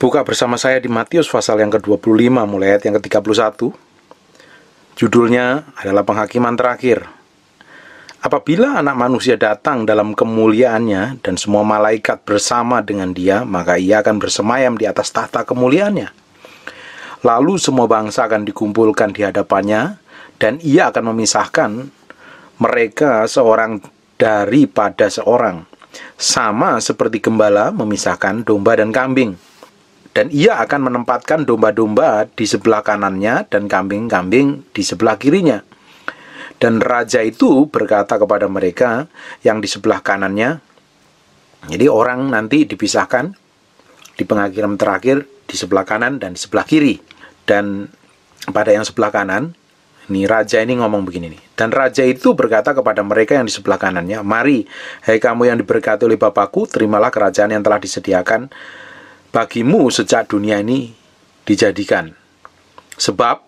Buka bersama saya di Matius pasal yang ke-25 mulai ayat yang ke-31. Judulnya adalah penghakiman terakhir. Apabila anak manusia datang dalam kemuliaannya dan semua malaikat bersama dengan dia, maka ia akan bersemayam di atas tahta kemuliaannya. Lalu semua bangsa akan dikumpulkan di hadapannya dan ia akan memisahkan mereka seorang daripada seorang. Sama seperti gembala memisahkan domba dan kambing dan ia akan menempatkan domba-domba di sebelah kanannya dan kambing-kambing di sebelah kirinya. Dan raja itu berkata kepada mereka yang di sebelah kanannya, jadi orang nanti dipisahkan di pengakhiran terakhir di sebelah kanan dan di sebelah kiri. Dan pada yang sebelah kanan, ini raja ini ngomong begini nih. Dan raja itu berkata kepada mereka yang di sebelah kanannya, "Mari, hai kamu yang diberkati oleh Bapakku, terimalah kerajaan yang telah disediakan bagimu sejak dunia ini dijadikan. Sebab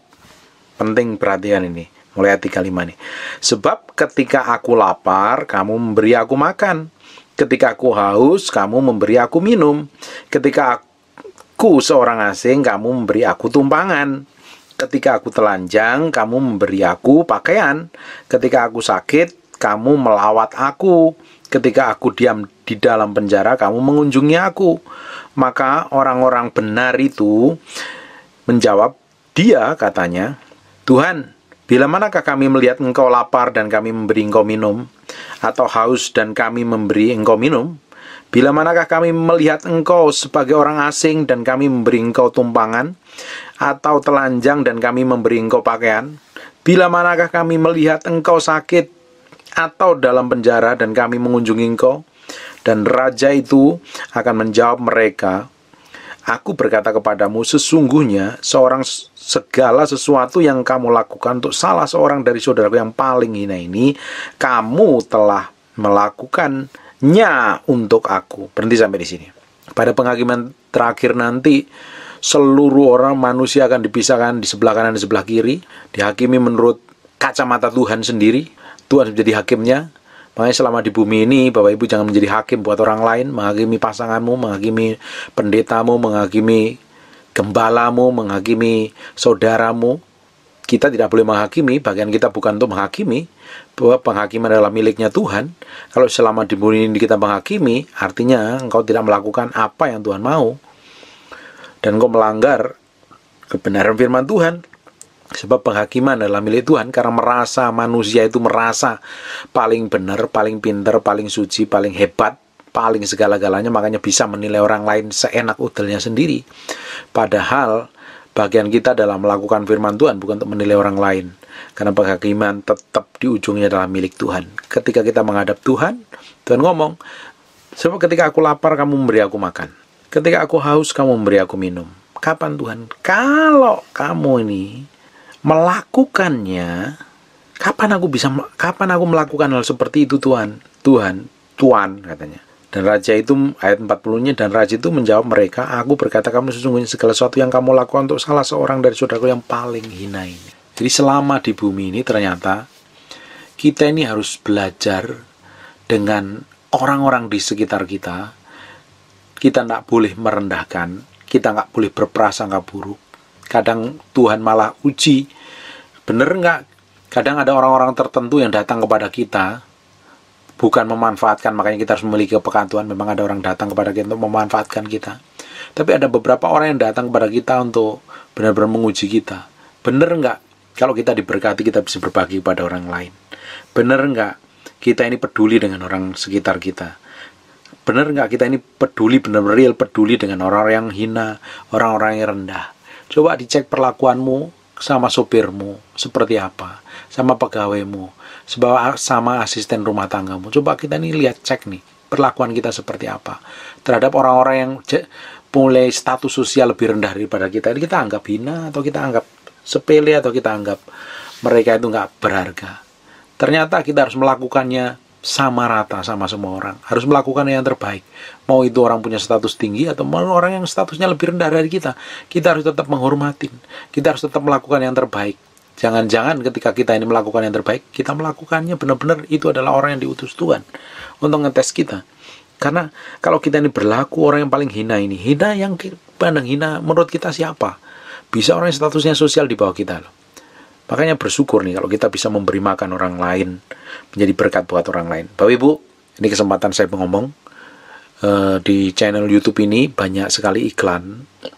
penting perhatian ini. Mulai hati kalimat ini. Sebab ketika aku lapar, kamu memberi aku makan. Ketika aku haus, kamu memberi aku minum. Ketika aku seorang asing, kamu memberi aku tumpangan. Ketika aku telanjang, kamu memberi aku pakaian. Ketika aku sakit, kamu melawat aku. Ketika aku diam di dalam penjara, kamu mengunjungi aku. Maka orang-orang benar itu menjawab, dia katanya, Tuhan, bila manakah kami melihat engkau lapar dan kami memberi engkau minum, atau haus dan kami memberi engkau minum? Bila manakah kami melihat engkau sebagai orang asing dan kami memberi engkau tumpangan, atau telanjang dan kami memberi engkau pakaian? Bila manakah kami melihat engkau sakit atau dalam penjara dan kami mengunjungi engkau? Dan raja itu akan menjawab mereka, Aku berkata kepadamu, sesungguhnya seorang segala sesuatu yang kamu lakukan untuk salah seorang dari saudaraku yang paling hina ini, kamu telah melakukannya untuk aku. Berhenti sampai di sini. Pada penghakiman terakhir nanti, seluruh orang manusia akan dipisahkan di sebelah kanan dan di sebelah kiri, dihakimi menurut kacamata Tuhan sendiri Tuhan menjadi hakimnya. Makanya selama di bumi ini Bapak Ibu jangan menjadi hakim buat orang lain, menghakimi pasanganmu, menghakimi pendetamu, menghakimi gembalamu, menghakimi saudaramu. Kita tidak boleh menghakimi, bagian kita bukan untuk menghakimi, bahwa penghakiman adalah miliknya Tuhan. Kalau selama di bumi ini kita menghakimi, artinya engkau tidak melakukan apa yang Tuhan mau. Dan engkau melanggar kebenaran firman Tuhan, Sebab penghakiman adalah milik Tuhan karena merasa manusia itu merasa paling benar, paling pinter, paling suci, paling hebat, paling segala-galanya makanya bisa menilai orang lain seenak udelnya sendiri. Padahal bagian kita dalam melakukan firman Tuhan bukan untuk menilai orang lain. Karena penghakiman tetap di ujungnya adalah milik Tuhan. Ketika kita menghadap Tuhan, Tuhan ngomong, sebab ketika aku lapar kamu memberi aku makan. Ketika aku haus kamu memberi aku minum. Kapan Tuhan? Kalau kamu ini melakukannya kapan aku bisa kapan aku melakukan hal seperti itu Tuhan Tuhan Tuhan katanya dan raja itu ayat 40-nya dan raja itu menjawab mereka, aku berkata kamu sesungguhnya segala sesuatu yang kamu lakukan untuk salah seorang dari saudaraku yang paling hina ini. Jadi selama di bumi ini ternyata kita ini harus belajar dengan orang-orang di sekitar kita. Kita tidak boleh merendahkan, kita nggak boleh berprasangka buruk, Kadang Tuhan malah uji. Bener nggak? Kadang ada orang-orang tertentu yang datang kepada kita, bukan memanfaatkan, makanya kita harus memiliki kepekaan Tuhan. Memang ada orang datang kepada kita untuk memanfaatkan kita. Tapi ada beberapa orang yang datang kepada kita untuk benar-benar menguji kita. Bener nggak? Kalau kita diberkati, kita bisa berbagi kepada orang lain. Bener nggak? Kita ini peduli dengan orang sekitar kita bener nggak kita ini peduli benar-benar real peduli dengan orang-orang yang hina, orang-orang yang rendah. Coba dicek perlakuanmu sama sopirmu seperti apa, sama pegawaimu, sama asisten rumah tanggamu. Coba kita nih lihat cek nih perlakuan kita seperti apa terhadap orang-orang yang mulai status sosial lebih rendah daripada kita. ini Kita anggap hina atau kita anggap sepele atau kita anggap mereka itu nggak berharga. Ternyata kita harus melakukannya sama rata sama semua orang. Harus melakukan yang terbaik. Mau itu orang punya status tinggi atau mau orang yang statusnya lebih rendah dari kita. Kita harus tetap menghormatin. Kita harus tetap melakukan yang terbaik. Jangan-jangan ketika kita ini melakukan yang terbaik, kita melakukannya benar-benar itu adalah orang yang diutus Tuhan untuk ngetes kita. Karena kalau kita ini berlaku orang yang paling hina ini, hina yang pandang hina menurut kita siapa? Bisa orang yang statusnya sosial di bawah kita loh. Makanya bersyukur nih kalau kita bisa memberi makan orang lain, menjadi berkat buat orang lain. Bapak Ibu, ini kesempatan saya mengomong. E, di channel YouTube ini banyak sekali iklan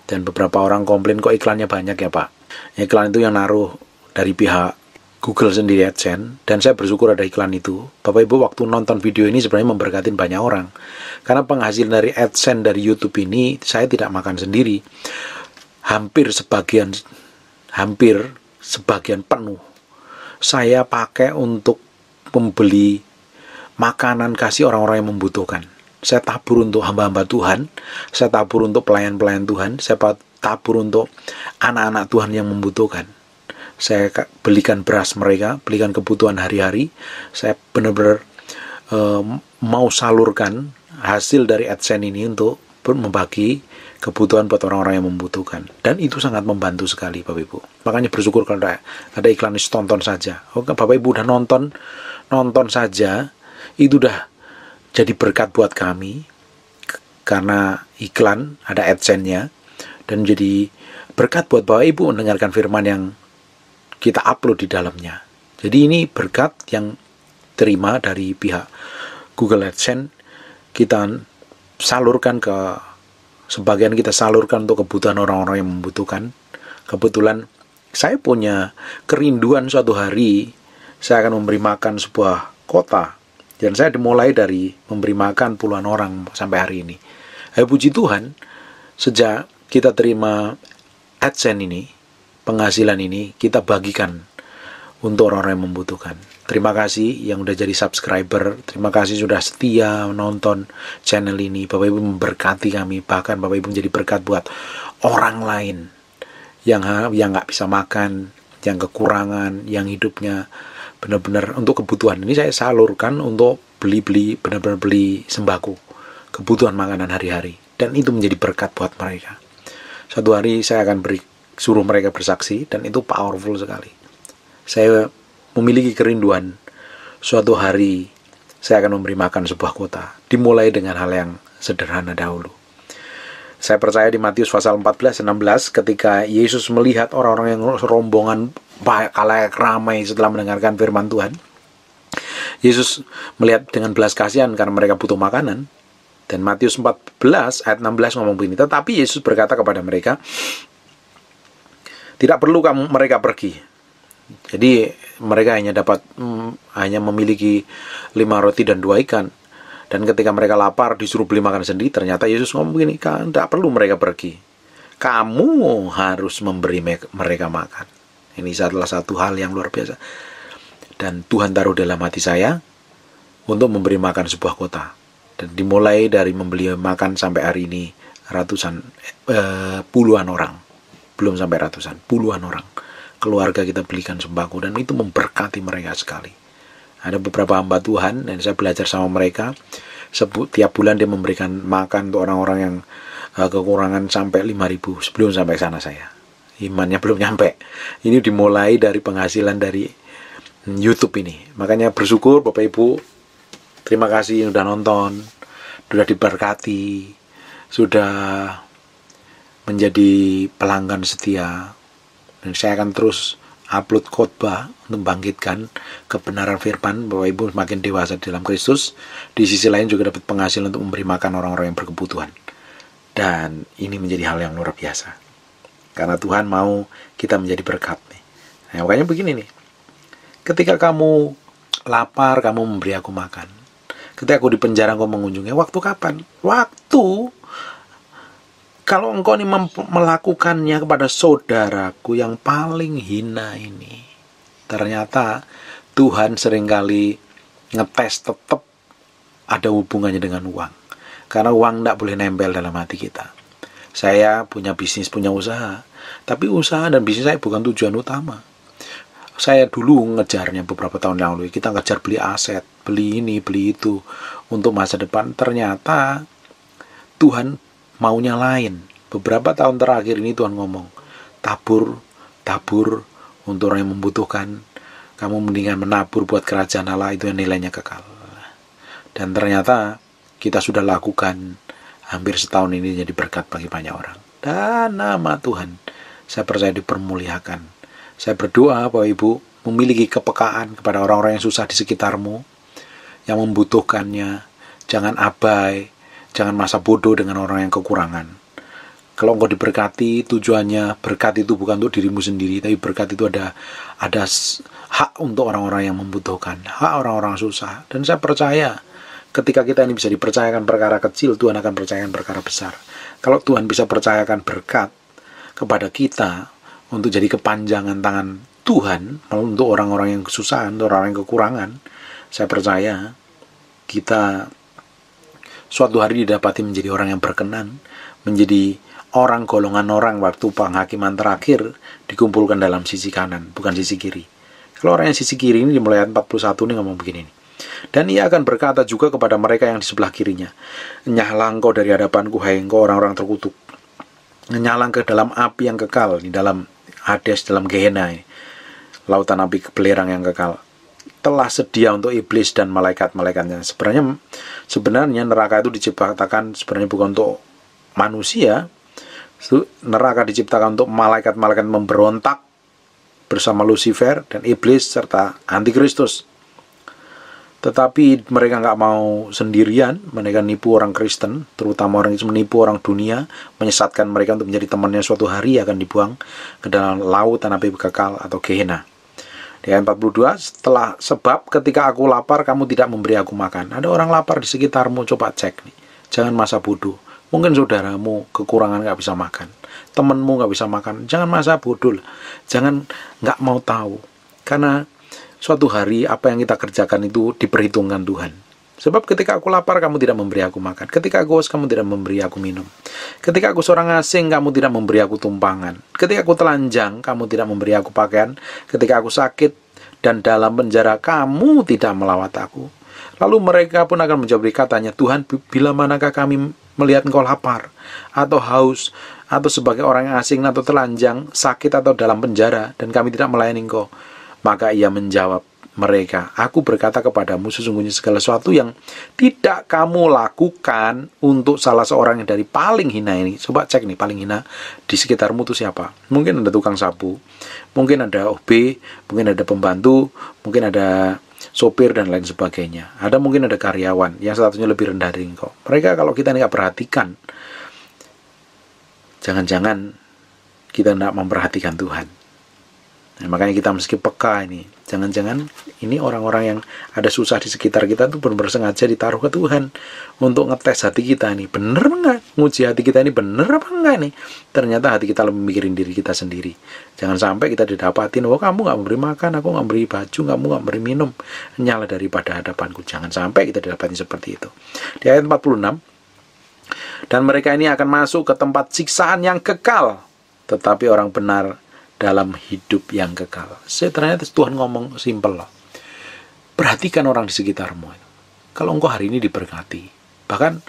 dan beberapa orang komplain kok iklannya banyak ya Pak. Iklan itu yang naruh dari pihak Google sendiri AdSense dan saya bersyukur ada iklan itu. Bapak Ibu waktu nonton video ini sebenarnya memberkatin banyak orang. Karena penghasil dari AdSense dari YouTube ini saya tidak makan sendiri. Hampir sebagian hampir sebagian penuh saya pakai untuk pembeli makanan kasih orang-orang yang membutuhkan. Saya tabur untuk hamba-hamba Tuhan, saya tabur untuk pelayan-pelayan Tuhan, saya tabur untuk anak-anak Tuhan yang membutuhkan. Saya belikan beras mereka, belikan kebutuhan hari-hari. Saya benar-benar e, mau salurkan hasil dari AdSense ini untuk membagi kebutuhan buat orang-orang yang membutuhkan dan itu sangat membantu sekali Bapak Ibu makanya bersyukur kalau ada, ada iklan tonton saja oke Bapak Ibu udah nonton nonton saja itu udah jadi berkat buat kami karena iklan ada adsense-nya dan jadi berkat buat Bapak Ibu mendengarkan firman yang kita upload di dalamnya. Jadi ini berkat yang terima dari pihak Google AdSense kita salurkan ke sebagian kita salurkan untuk kebutuhan orang-orang yang membutuhkan. Kebetulan saya punya kerinduan suatu hari saya akan memberi makan sebuah kota. Dan saya dimulai dari memberi makan puluhan orang sampai hari ini. Hai, puji Tuhan, sejak kita terima AdSense ini, penghasilan ini, kita bagikan untuk orang-orang yang membutuhkan. Terima kasih yang udah jadi subscriber, terima kasih sudah setia menonton channel ini. Bapak Ibu memberkati kami, bahkan Bapak Ibu menjadi berkat buat orang lain yang yang nggak bisa makan, yang kekurangan, yang hidupnya benar-benar untuk kebutuhan ini saya salurkan untuk beli-beli benar-benar beli sembako kebutuhan makanan hari-hari dan itu menjadi berkat buat mereka suatu hari saya akan beri suruh mereka bersaksi dan itu powerful sekali saya memiliki kerinduan suatu hari saya akan memberi makan sebuah kota dimulai dengan hal yang sederhana dahulu saya percaya di Matius pasal 14 16 ketika Yesus melihat orang-orang yang rombongan kalau ramai setelah mendengarkan firman Tuhan. Yesus melihat dengan belas kasihan karena mereka butuh makanan. Dan Matius 14 ayat 16 ngomong begini, tetapi Yesus berkata kepada mereka, tidak perlu kamu mereka pergi. Jadi mereka hanya dapat hmm, hanya memiliki lima roti dan dua ikan. Dan ketika mereka lapar disuruh beli makan sendiri, ternyata Yesus ngomong begini, kan tidak perlu mereka pergi. Kamu harus memberi mereka makan. Ini adalah satu hal yang luar biasa. Dan Tuhan taruh dalam hati saya untuk memberi makan sebuah kota. Dan dimulai dari membeli makan sampai hari ini ratusan, eh, puluhan orang. Belum sampai ratusan, puluhan orang. Keluarga kita belikan sembako dan itu memberkati mereka sekali. Ada beberapa hamba Tuhan dan saya belajar sama mereka. Setiap bulan dia memberikan makan untuk orang-orang yang eh, kekurangan sampai 5000 sebelum sampai sana saya imannya belum nyampe ini dimulai dari penghasilan dari YouTube ini makanya bersyukur Bapak Ibu terima kasih sudah nonton sudah diberkati sudah menjadi pelanggan setia dan saya akan terus upload khotbah untuk membangkitkan kebenaran firman bahwa ibu semakin dewasa dalam Kristus di sisi lain juga dapat penghasilan untuk memberi makan orang-orang yang berkebutuhan dan ini menjadi hal yang luar biasa karena Tuhan mau kita menjadi berkat nih. Nah, makanya begini nih. Ketika kamu lapar, kamu memberi aku makan. Ketika aku di penjara, engkau mengunjungi. Waktu kapan? Waktu kalau engkau ini melakukannya kepada saudaraku yang paling hina ini. Ternyata Tuhan seringkali ngetes tetap ada hubungannya dengan uang. Karena uang tidak boleh nempel dalam hati kita. Saya punya bisnis, punya usaha. Tapi usaha dan bisnis saya bukan tujuan utama. Saya dulu ngejarnya beberapa tahun yang lalu. Kita ngejar beli aset, beli ini, beli itu. Untuk masa depan ternyata Tuhan maunya lain. Beberapa tahun terakhir ini Tuhan ngomong, tabur, tabur untuk orang yang membutuhkan. Kamu mendingan menabur buat kerajaan Allah itu yang nilainya kekal. Dan ternyata kita sudah lakukan hampir setahun ini jadi berkat bagi banyak orang. Dan nama Tuhan, saya percaya dipermuliakan. Saya berdoa bahwa Ibu memiliki kepekaan kepada orang-orang yang susah di sekitarmu, yang membutuhkannya. Jangan abai, jangan masa bodoh dengan orang yang kekurangan. Kalau engkau diberkati, tujuannya berkat itu bukan untuk dirimu sendiri, tapi berkat itu ada ada hak untuk orang-orang yang membutuhkan, hak orang-orang susah. Dan saya percaya Ketika kita ini bisa dipercayakan perkara kecil, Tuhan akan percayakan perkara besar. Kalau Tuhan bisa percayakan berkat kepada kita untuk jadi kepanjangan tangan Tuhan, untuk orang-orang yang kesusahan, untuk orang, orang yang kekurangan, saya percaya kita suatu hari didapati menjadi orang yang berkenan, menjadi orang golongan orang waktu penghakiman terakhir dikumpulkan dalam sisi kanan, bukan sisi kiri. Kalau orang yang sisi kiri ini dimulai 41 ini ngomong begini nih. Dan ia akan berkata juga kepada mereka yang di sebelah kirinya, nyahlangko engkau dari hadapanku, hai engkau orang-orang terkutuk. Nyahlah ke dalam api yang kekal, di dalam Hades, dalam Gehenna Lautan api belerang yang kekal telah sedia untuk iblis dan malaikat-malaikatnya. Sebenarnya sebenarnya neraka itu diciptakan sebenarnya bukan untuk manusia. Neraka diciptakan untuk malaikat-malaikat memberontak bersama Lucifer dan iblis serta antikristus. Tetapi mereka nggak mau sendirian, mereka nipu orang Kristen, terutama orang itu menipu orang dunia, menyesatkan mereka untuk menjadi temannya suatu hari akan dibuang ke dalam laut tanah api kekal atau Gehenna. Di ayat 42, setelah sebab ketika aku lapar kamu tidak memberi aku makan. Ada orang lapar di sekitarmu, coba cek nih. Jangan masa bodoh. Mungkin saudaramu kekurangan nggak bisa makan. Temenmu nggak bisa makan. Jangan masa bodoh. Jangan nggak mau tahu. Karena suatu hari apa yang kita kerjakan itu diperhitungkan Tuhan. Sebab ketika aku lapar, kamu tidak memberi aku makan. Ketika aku haus, kamu tidak memberi aku minum. Ketika aku seorang asing, kamu tidak memberi aku tumpangan. Ketika aku telanjang, kamu tidak memberi aku pakaian. Ketika aku sakit dan dalam penjara, kamu tidak melawat aku. Lalu mereka pun akan menjawab katanya, Tuhan, bila manakah kami melihat engkau lapar, atau haus, atau sebagai orang asing, atau telanjang, sakit, atau dalam penjara, dan kami tidak melayani engkau. Maka ia menjawab mereka, aku berkata kepadamu sesungguhnya segala sesuatu yang tidak kamu lakukan untuk salah seorang yang dari paling hina ini. Coba cek nih paling hina di sekitarmu itu siapa? Mungkin ada tukang sapu, mungkin ada OB, mungkin ada pembantu, mungkin ada sopir dan lain sebagainya. Ada mungkin ada karyawan yang statusnya lebih rendah dari engkau. Mereka kalau kita nggak perhatikan, jangan-jangan kita tidak memperhatikan Tuhan. Nah, makanya kita mesti peka ini. Jangan-jangan ini orang-orang yang ada susah di sekitar kita tuh benar-benar sengaja ditaruh ke Tuhan untuk ngetes hati kita ini Bener enggak? Nguji hati kita ini bener apa enggak nih? Ternyata hati kita lebih mikirin diri kita sendiri. Jangan sampai kita didapatin, oh kamu nggak memberi makan, aku nggak memberi baju, kamu nggak memberi minum. Nyala daripada hadapanku. Jangan sampai kita didapatin seperti itu. Di ayat 46, dan mereka ini akan masuk ke tempat siksaan yang kekal. Tetapi orang benar dalam hidup yang kekal. Saya ternyata Tuhan ngomong simpel loh. Perhatikan orang di sekitarmu. Kalau engkau hari ini diberkati, bahkan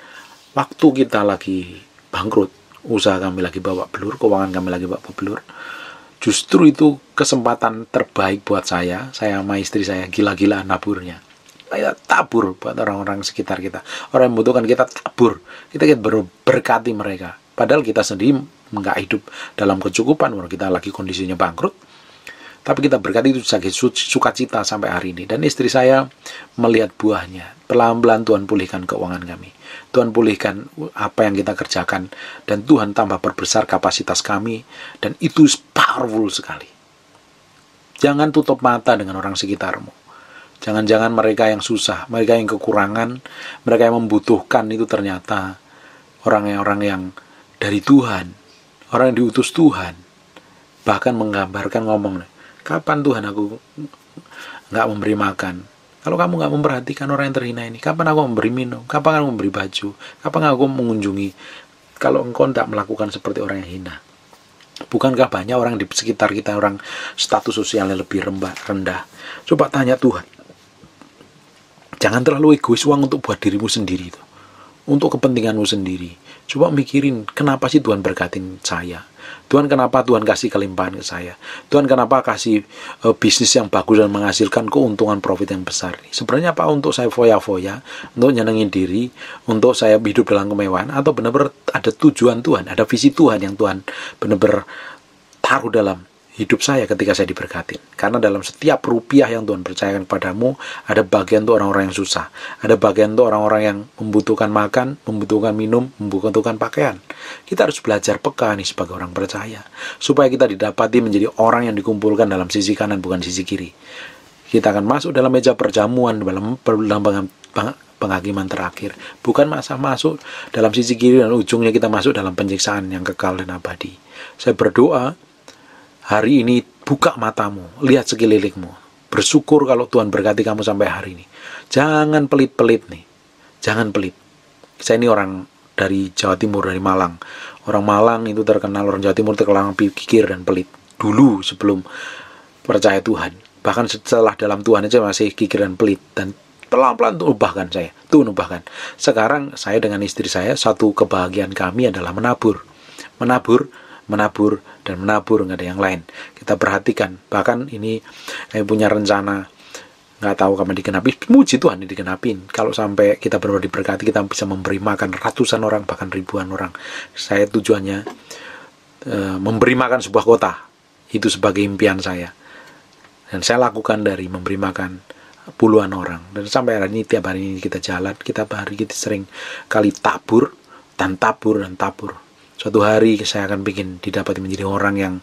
waktu kita lagi bangkrut, usaha kami lagi bawa belur, keuangan kami lagi bawa belur, justru itu kesempatan terbaik buat saya, saya sama istri saya gila gila naburnya. Kita tabur buat orang-orang sekitar kita. Orang yang membutuhkan kita tabur. Kita, kita berkati mereka Padahal kita sendiri nggak hidup dalam kecukupan, walau kita lagi kondisinya bangkrut. Tapi kita berkat itu sebagai sukacita sampai hari ini. Dan istri saya melihat buahnya. Pelan-pelan Tuhan pulihkan keuangan kami. Tuhan pulihkan apa yang kita kerjakan. Dan Tuhan tambah perbesar kapasitas kami. Dan itu powerful sekali. Jangan tutup mata dengan orang sekitarmu. Jangan-jangan mereka yang susah, mereka yang kekurangan, mereka yang membutuhkan itu ternyata orang-orang yang dari Tuhan, orang yang diutus Tuhan, bahkan menggambarkan ngomong, kapan Tuhan aku nggak memberi makan? Kalau kamu nggak memperhatikan orang yang terhina ini, kapan aku memberi minum? Kapan aku memberi baju? Kapan aku mengunjungi? Kalau engkau tidak melakukan seperti orang yang hina, bukankah banyak orang di sekitar kita orang status sosialnya lebih rendah? rendah? Coba tanya Tuhan. Jangan terlalu egois uang untuk buat dirimu sendiri itu untuk kepentinganmu sendiri. Coba mikirin, kenapa sih Tuhan berkatin saya? Tuhan kenapa Tuhan kasih kelimpahan ke saya? Tuhan kenapa kasih e, bisnis yang bagus dan menghasilkan keuntungan profit yang besar? Sebenarnya apa untuk saya foya-foya, untuk nyenengin diri, untuk saya hidup dalam kemewahan atau benar-benar ada tujuan Tuhan, ada visi Tuhan yang Tuhan benar-benar taruh dalam hidup saya ketika saya diberkati. Karena dalam setiap rupiah yang Tuhan percayakan padamu, ada bagian untuk orang-orang yang susah. Ada bagian untuk orang-orang yang membutuhkan makan, membutuhkan minum, membutuhkan pakaian. Kita harus belajar peka nih sebagai orang percaya. Supaya kita didapati menjadi orang yang dikumpulkan dalam sisi kanan, bukan sisi kiri. Kita akan masuk dalam meja perjamuan, dalam, dalam penghakiman terakhir. Bukan masa masuk dalam sisi kiri dan ujungnya kita masuk dalam penyiksaan yang kekal dan abadi. Saya berdoa Hari ini buka matamu, lihat sekelilingmu. Bersyukur kalau Tuhan berkati kamu sampai hari ini. Jangan pelit-pelit nih. Jangan pelit. Saya ini orang dari Jawa Timur, dari Malang. Orang Malang itu terkenal, orang Jawa Timur terkenal pikir dan pelit. Dulu sebelum percaya Tuhan. Bahkan setelah dalam Tuhan aja masih kikir dan pelit. Dan pelan-pelan tuh ubahkan saya. Tuh ubahkan. Sekarang saya dengan istri saya, satu kebahagiaan kami adalah menabur. Menabur menabur dan menabur nggak ada yang lain kita perhatikan bahkan ini kami eh, punya rencana nggak tahu kapan digenapi muji Tuhan ini digenapin kalau sampai kita benar diberkati kita bisa memberi makan ratusan orang bahkan ribuan orang saya tujuannya e, memberi makan sebuah kota itu sebagai impian saya dan saya lakukan dari memberi makan puluhan orang dan sampai hari ini tiap hari ini kita jalan kita hari kita sering kali tabur dan tabur dan tabur Suatu hari saya akan bikin didapati menjadi orang yang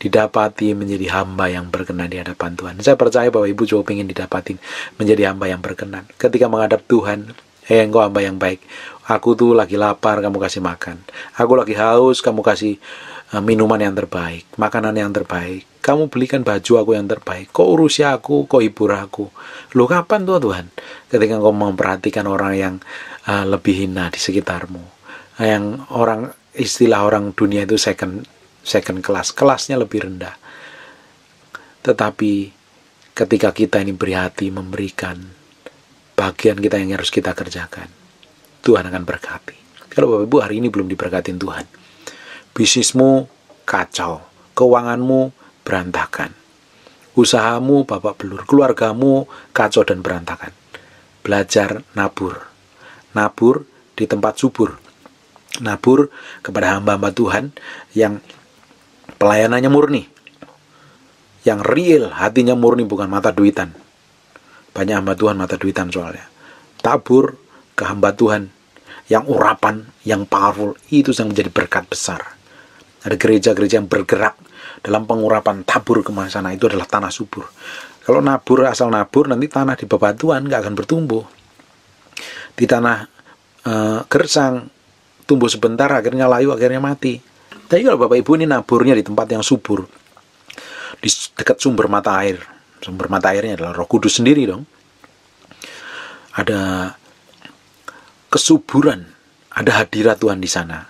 didapati menjadi hamba yang berkenan di hadapan Tuhan. Saya percaya bahwa Ibu juga ingin didapati menjadi hamba yang berkenan. Ketika menghadap Tuhan, hei eh, engkau hamba yang baik, aku tuh lagi lapar, kamu kasih makan. Aku lagi haus, kamu kasih eh, minuman yang terbaik, makanan yang terbaik. Kamu belikan baju aku yang terbaik. Kau urusi aku, kau hibur aku. Lu kapan tuh Tuhan? Ketika engkau memperhatikan orang yang uh, lebih hina di sekitarmu. Yang orang istilah orang dunia itu second second kelas kelasnya lebih rendah tetapi ketika kita ini beri memberikan bagian kita yang harus kita kerjakan Tuhan akan berkati kalau Bapak Ibu hari ini belum diberkatin Tuhan bisnismu kacau keuanganmu berantakan usahamu bapak belur keluargamu kacau dan berantakan belajar nabur nabur di tempat subur nabur kepada hamba-hamba Tuhan yang pelayanannya murni, yang real, hatinya murni bukan mata duitan. Banyak hamba Tuhan mata duitan soalnya. Tabur ke hamba Tuhan yang urapan, yang powerful, itu yang menjadi berkat besar. Ada gereja-gereja yang bergerak dalam pengurapan tabur ke sana itu adalah tanah subur. Kalau nabur asal nabur nanti tanah di bebatuan nggak akan bertumbuh. Di tanah e, gersang tumbuh sebentar akhirnya layu akhirnya mati tapi kalau bapak ibu ini naburnya di tempat yang subur di dekat sumber mata air sumber mata airnya adalah roh kudus sendiri dong ada kesuburan ada hadirat Tuhan di sana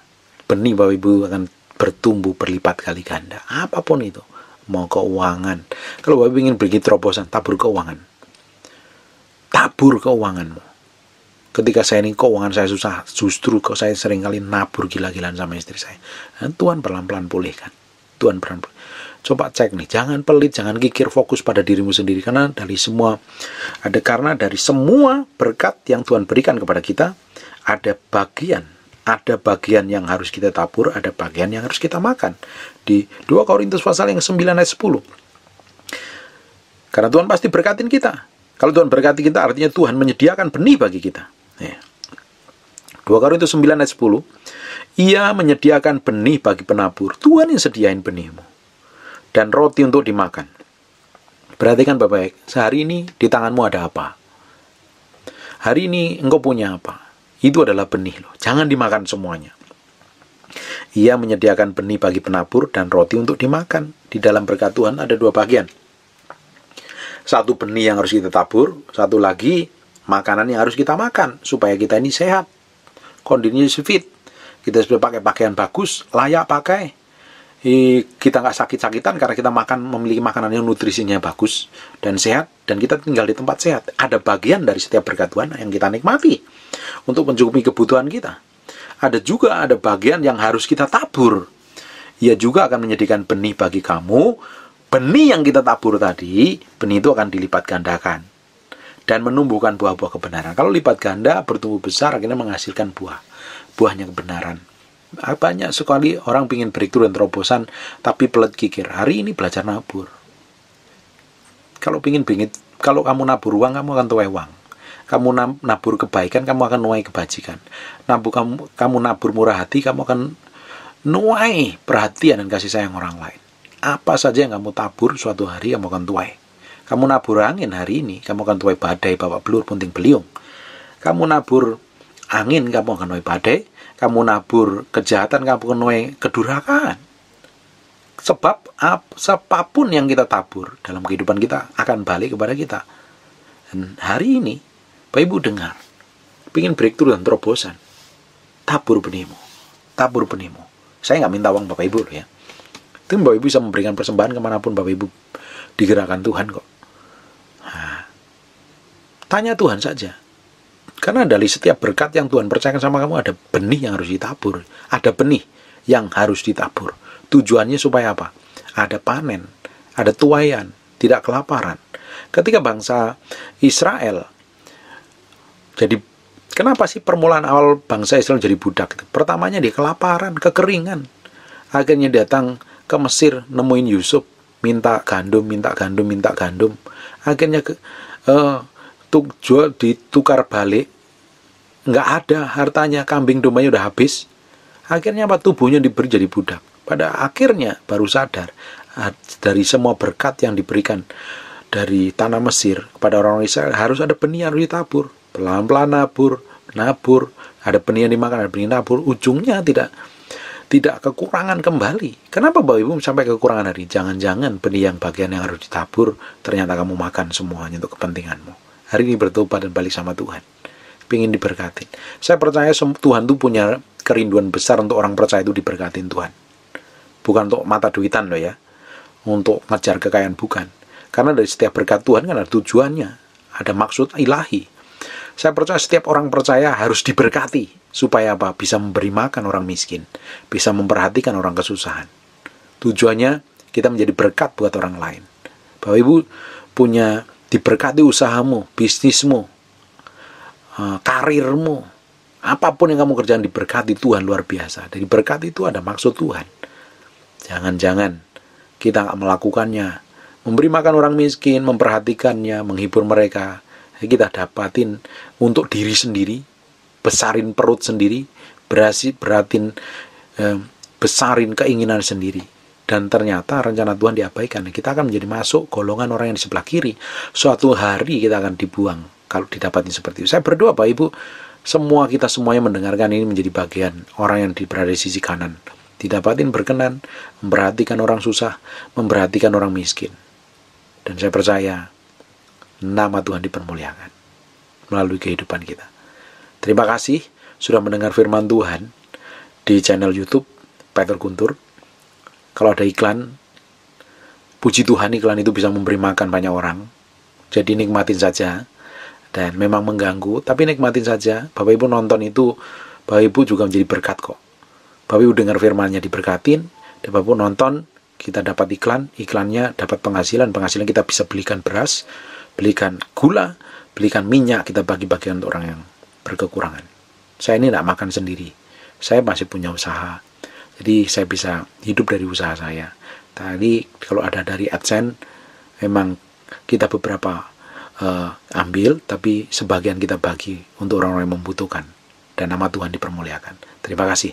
benih bapak ibu akan bertumbuh berlipat kali ganda apapun itu mau keuangan kalau bapak ibu ingin beri terobosan tabur keuangan tabur keuanganmu ketika saya ini keuangan saya susah justru kok saya sering kali nabur gila-gilaan sama istri saya dan nah, Tuhan pelan-pelan pulihkan Tuhan pelan-pelan coba cek nih jangan pelit jangan kikir fokus pada dirimu sendiri karena dari semua ada karena dari semua berkat yang Tuhan berikan kepada kita ada bagian ada bagian yang harus kita tabur ada bagian yang harus kita makan di 2 Korintus pasal yang 9 ayat 10 karena Tuhan pasti berkatin kita kalau Tuhan berkati kita artinya Tuhan menyediakan benih bagi kita Ya. 2 Korintus 9 ayat 10 Ia menyediakan benih bagi penabur Tuhan yang sediain benihmu Dan roti untuk dimakan Perhatikan Bapak Sehari ini di tanganmu ada apa Hari ini engkau punya apa Itu adalah benih loh Jangan dimakan semuanya Ia menyediakan benih bagi penabur Dan roti untuk dimakan Di dalam berkat Tuhan ada dua bagian Satu benih yang harus kita tabur Satu lagi makanan yang harus kita makan supaya kita ini sehat kondisinya fit kita sudah pakai pakaian bagus layak pakai kita nggak sakit-sakitan karena kita makan memiliki makanan yang nutrisinya bagus dan sehat dan kita tinggal di tempat sehat ada bagian dari setiap berkat Tuhan yang kita nikmati untuk mencukupi kebutuhan kita ada juga ada bagian yang harus kita tabur ia juga akan menyediakan benih bagi kamu benih yang kita tabur tadi benih itu akan dilipat gandakan dan menumbuhkan buah-buah kebenaran. Kalau lipat ganda bertumbuh besar akhirnya menghasilkan buah buahnya kebenaran. Ah, banyak sekali orang ingin breakthrough dan terobosan tapi pelet kikir. Hari ini belajar nabur. Kalau ingin bingit, kalau kamu nabur uang kamu akan tuai uang. Kamu nabur kebaikan kamu akan nuai kebajikan. Nabur kamu kamu nabur murah hati kamu akan nuai perhatian dan kasih sayang orang lain. Apa saja yang kamu tabur suatu hari kamu akan tuai. Kamu nabur angin hari ini, kamu akan tuai badai bapak belur punting beliung. Kamu nabur angin, kamu akan tuai badai. Kamu nabur kejahatan, kamu akan tuai kedurakan. Sebab ap, apapun yang kita tabur dalam kehidupan kita akan balik kepada kita. Dan hari ini, bapak Ibu dengar, pingin breakthrough dan terobosan. Tabur benihmu, tabur benihmu. Saya nggak minta uang Bapak Ibu ya. Itu Bapak Ibu bisa memberikan persembahan kemanapun Bapak Ibu digerakkan Tuhan kok. Tanya Tuhan saja. Karena dari setiap berkat yang Tuhan percayakan sama kamu ada benih yang harus ditabur. Ada benih yang harus ditabur. Tujuannya supaya apa? Ada panen, ada tuayan, tidak kelaparan. Ketika bangsa Israel jadi kenapa sih permulaan awal bangsa Israel jadi budak? Pertamanya dia kelaparan, kekeringan. Akhirnya datang ke Mesir nemuin Yusuf, minta gandum, minta gandum, minta gandum. Akhirnya ke, uh, jual ditukar balik nggak ada hartanya kambing dombanya udah habis akhirnya apa tubuhnya diberi jadi budak pada akhirnya baru sadar ah, dari semua berkat yang diberikan dari tanah Mesir kepada orang orang Israel harus ada benih yang harus ditabur pelan-pelan nabur nabur ada benih yang dimakan ada benih nabur ujungnya tidak tidak kekurangan kembali. Kenapa Bapak Ibu sampai kekurangan hari? Jangan-jangan benih yang bagian yang harus ditabur, ternyata kamu makan semuanya untuk kepentinganmu hari ini bertobat dan balik sama Tuhan. Pingin diberkati. Saya percaya Tuhan itu punya kerinduan besar untuk orang percaya itu diberkatin Tuhan. Bukan untuk mata duitan loh ya. Untuk ngejar kekayaan bukan. Karena dari setiap berkat Tuhan kan ada tujuannya. Ada maksud ilahi. Saya percaya setiap orang percaya harus diberkati supaya apa? Bisa memberi makan orang miskin, bisa memperhatikan orang kesusahan. Tujuannya kita menjadi berkat buat orang lain. Bapak Ibu punya diberkati usahamu, bisnismu, eh, karirmu, apapun yang kamu kerjakan diberkati Tuhan luar biasa. Jadi berkat itu ada maksud Tuhan. Jangan-jangan kita nggak melakukannya, memberi makan orang miskin, memperhatikannya, menghibur mereka, kita dapatin untuk diri sendiri, besarin perut sendiri, berhasil beratin eh, besarin keinginan sendiri dan ternyata rencana Tuhan diabaikan kita akan menjadi masuk golongan orang yang di sebelah kiri suatu hari kita akan dibuang kalau didapati seperti itu saya berdoa Pak Ibu semua kita semuanya mendengarkan ini menjadi bagian orang yang berada di sisi kanan didapatin berkenan memperhatikan orang susah memperhatikan orang miskin dan saya percaya nama Tuhan dipermuliakan melalui kehidupan kita terima kasih sudah mendengar firman Tuhan di channel YouTube Peter Guntur kalau ada iklan puji Tuhan iklan itu bisa memberi makan banyak orang jadi nikmatin saja dan memang mengganggu tapi nikmatin saja Bapak Ibu nonton itu Bapak Ibu juga menjadi berkat kok Bapak Ibu dengar firmannya diberkatin dan Bapak Ibu nonton kita dapat iklan iklannya dapat penghasilan penghasilan kita bisa belikan beras belikan gula belikan minyak kita bagi bagi untuk orang yang berkekurangan saya ini tidak makan sendiri saya masih punya usaha jadi saya bisa hidup dari usaha saya tadi kalau ada dari adsense memang kita beberapa uh, ambil tapi sebagian kita bagi untuk orang-orang yang membutuhkan dan nama Tuhan dipermuliakan terima kasih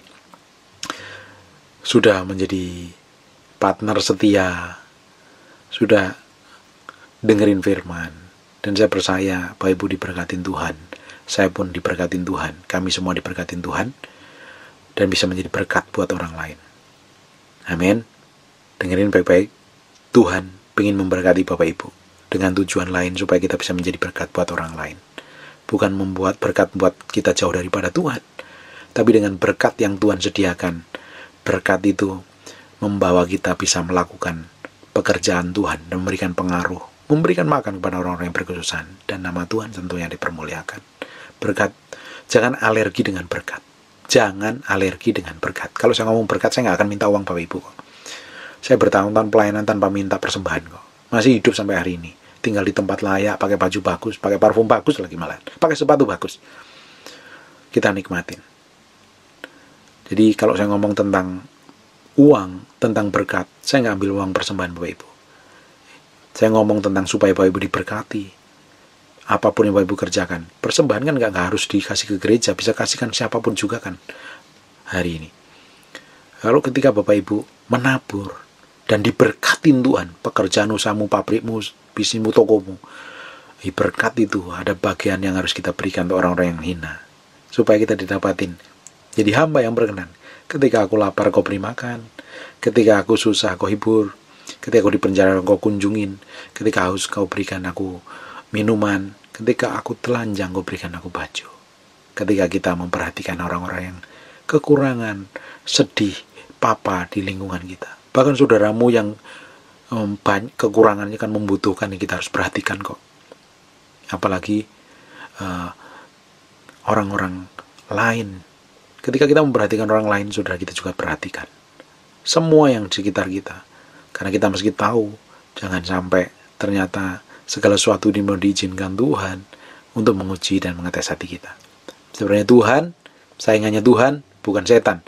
sudah menjadi partner setia sudah dengerin firman dan saya percaya Bapak Ibu diberkatin Tuhan saya pun diberkatin Tuhan kami semua diberkatin Tuhan dan bisa menjadi berkat buat orang lain. Amin. Dengerin baik-baik. Tuhan ingin memberkati Bapak Ibu dengan tujuan lain supaya kita bisa menjadi berkat buat orang lain. Bukan membuat berkat buat kita jauh daripada Tuhan, tapi dengan berkat yang Tuhan sediakan. Berkat itu membawa kita bisa melakukan pekerjaan Tuhan dan memberikan pengaruh, memberikan makan kepada orang-orang yang berkesusahan dan nama Tuhan tentunya dipermuliakan. Berkat, jangan alergi dengan berkat jangan alergi dengan berkat. Kalau saya ngomong berkat, saya nggak akan minta uang Bapak Ibu kok. Saya bertahun-tahun pelayanan tanpa minta persembahan kok. Masih hidup sampai hari ini. Tinggal di tempat layak, pakai baju bagus, pakai parfum bagus lagi malah. Pakai sepatu bagus. Kita nikmatin. Jadi kalau saya ngomong tentang uang, tentang berkat, saya nggak ambil uang persembahan Bapak Ibu. Saya ngomong tentang supaya Bapak Ibu diberkati, apapun yang Bapak-Ibu kerjakan. Persembahan kan nggak harus dikasih ke gereja, bisa kasihkan siapapun juga kan hari ini. Lalu ketika Bapak-Ibu menabur dan diberkati Tuhan, pekerjaan usahamu, pabrikmu, bisnismu, tokomu, diberkati itu ada bagian yang harus kita berikan untuk orang-orang yang hina, supaya kita didapatin. Jadi hamba yang berkenan, ketika aku lapar kau beri makan, ketika aku susah kau hibur, ketika aku di penjara kau kunjungin, ketika haus kau berikan aku minuman, Ketika aku telanjang, kau berikan aku baju. Ketika kita memperhatikan orang-orang yang kekurangan, sedih, papa di lingkungan kita. Bahkan saudaramu yang um, banyak, kekurangannya kan membutuhkan, kita harus perhatikan kok. Apalagi orang eh, orang-orang lain. Ketika kita memperhatikan orang lain, saudara kita juga perhatikan. Semua yang di sekitar kita. Karena kita meski tahu, jangan sampai ternyata segala sesuatu ini mau diizinkan Tuhan untuk menguji dan mengetes hati kita. Sebenarnya Tuhan, saingannya Tuhan, bukan setan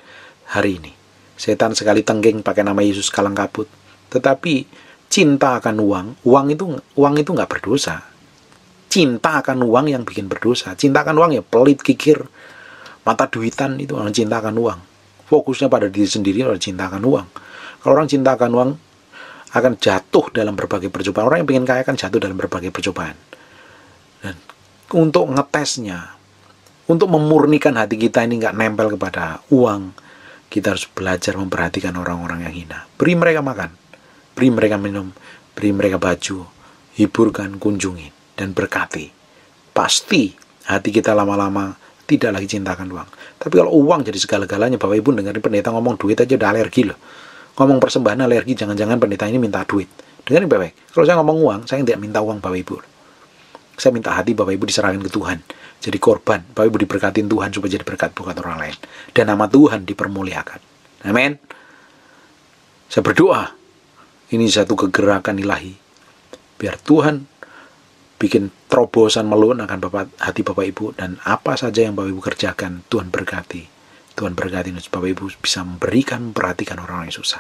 hari ini. Setan sekali tengking pakai nama Yesus kalang kabut. Tetapi cinta akan uang, uang itu uang itu nggak berdosa. Cinta akan uang yang bikin berdosa. Cinta akan uang ya pelit, kikir, mata duitan itu orang cinta akan uang. Fokusnya pada diri sendiri orang cinta akan uang. Kalau orang cinta akan uang, akan jatuh dalam berbagai percobaan. Orang yang ingin kaya akan jatuh dalam berbagai percobaan. Dan untuk ngetesnya, untuk memurnikan hati kita ini nggak nempel kepada uang, kita harus belajar memperhatikan orang-orang yang hina. Beri mereka makan, beri mereka minum, beri mereka baju, hiburkan, kunjungi, dan berkati. Pasti hati kita lama-lama tidak lagi cintakan uang. Tapi kalau uang jadi segala-galanya, Bapak Ibu dengerin pendeta ngomong duit aja udah alergi loh ngomong persembahan alergi jangan-jangan pendeta ini minta duit dengan baik-baik kalau saya ngomong uang saya tidak minta uang bapak ibu saya minta hati bapak ibu diserahkan ke Tuhan jadi korban bapak ibu diberkatin Tuhan supaya jadi berkat bukan orang lain dan nama Tuhan dipermuliakan amin saya berdoa ini satu kegerakan ilahi biar Tuhan bikin terobosan melunakan bapak, hati Bapak Ibu dan apa saja yang Bapak Ibu kerjakan Tuhan berkati Tuhan berkati untuk Bapak Ibu bisa memberikan, memperhatikan orang-orang yang susah.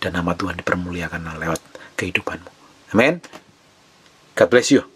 Dan nama Tuhan dipermuliakan lewat kehidupanmu. Amin. God bless you.